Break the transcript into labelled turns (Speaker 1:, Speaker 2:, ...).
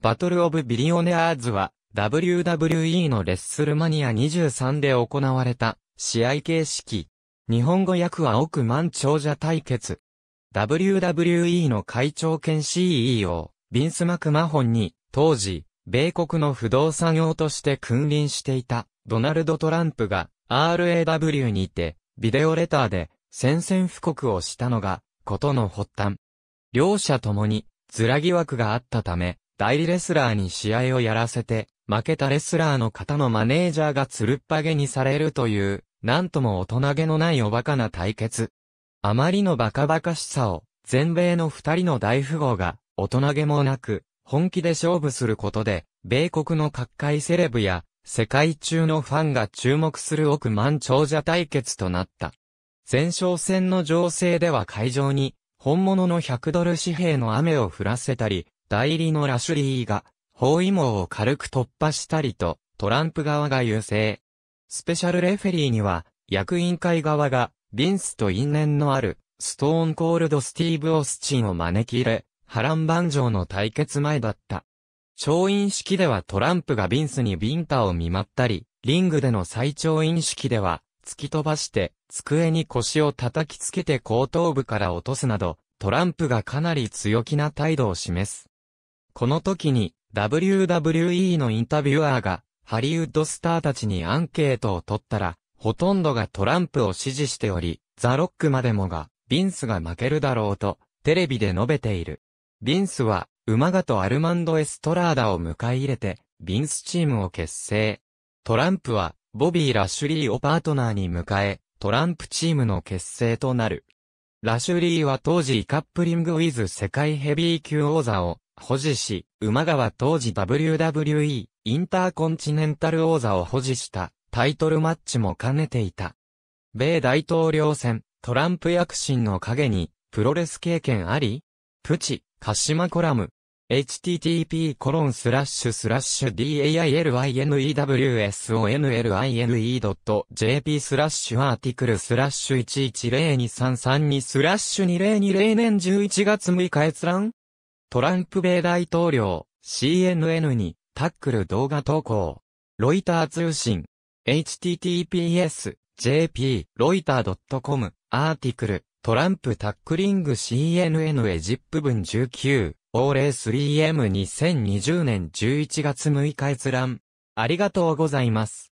Speaker 1: バトルオブビリオネアーズは、WWE のレッスルマニア23で行われた、試合形式。日本語訳は億万長者対決。WWE の会長兼 CEO、ビンス・マクマホンに、当時、米国の不動産業として君臨していた、ドナルド・トランプが、RAW にて、ビデオレターで、宣戦布告をしたのが、ことの発端。両者ともに、ずら疑惑があったため、代理レスラーに試合をやらせて、負けたレスラーの方のマネージャーがつるっぱげにされるという、なんとも大人げのないおバカな対決。あまりのバカバカしさを、全米の二人の大富豪が、大人げもなく、本気で勝負することで、米国の各界セレブや、世界中のファンが注目する億万長者対決となった。前哨戦の情勢では会場に、本物の100ドル紙幣の雨を降らせたり、代理のラシュリーが、包囲網を軽く突破したりと、トランプ側が優勢。スペシャルレフェリーには、役員会側が、ビンスと因縁のある、ストーンコールド・スティーブ・オスチンを招き入れ、波乱万丈の対決前だった。調印式ではトランプがビンスにビンタを見舞ったり、リングでの最長印式では、突き飛ばして、机に腰を叩きつけて後頭部から落とすなど、トランプがかなり強気な態度を示す。この時に WWE のインタビュアーがハリウッドスターたちにアンケートを取ったら、ほとんどがトランプを支持しており、ザ・ロックまでもが、ビンスが負けるだろうと、テレビで述べている。ビンスは、馬がとアルマンド・エストラーダを迎え入れて、ビンスチームを結成。トランプは、ボビー・ラッシュリーをパートナーに迎え、トランプチームの結成となる。ラッシュリーは当時カップリングウィズ世界ヘビー級王座を保持し、馬川当時 WWE インターコンチネンタル王座を保持したタイトルマッチも兼ねていた。米大統領選、トランプ躍進の陰に、プロレス経験ありプチ、鹿島コラム。http コロンスラッシュスラッシュ dailyneWSONLINE.jp スラッシュアーティクルスラッシュ110233にスラッシュ2020年11月6日閲覧トランプ米大統領、CNN に、タックル動画投稿。ロイター通信。https, jp, ロイター .com、アーティクル、トランプタックリング CNN エジップ文19、オーレ 3M2020 年11月6日閲覧。ありがとうございます。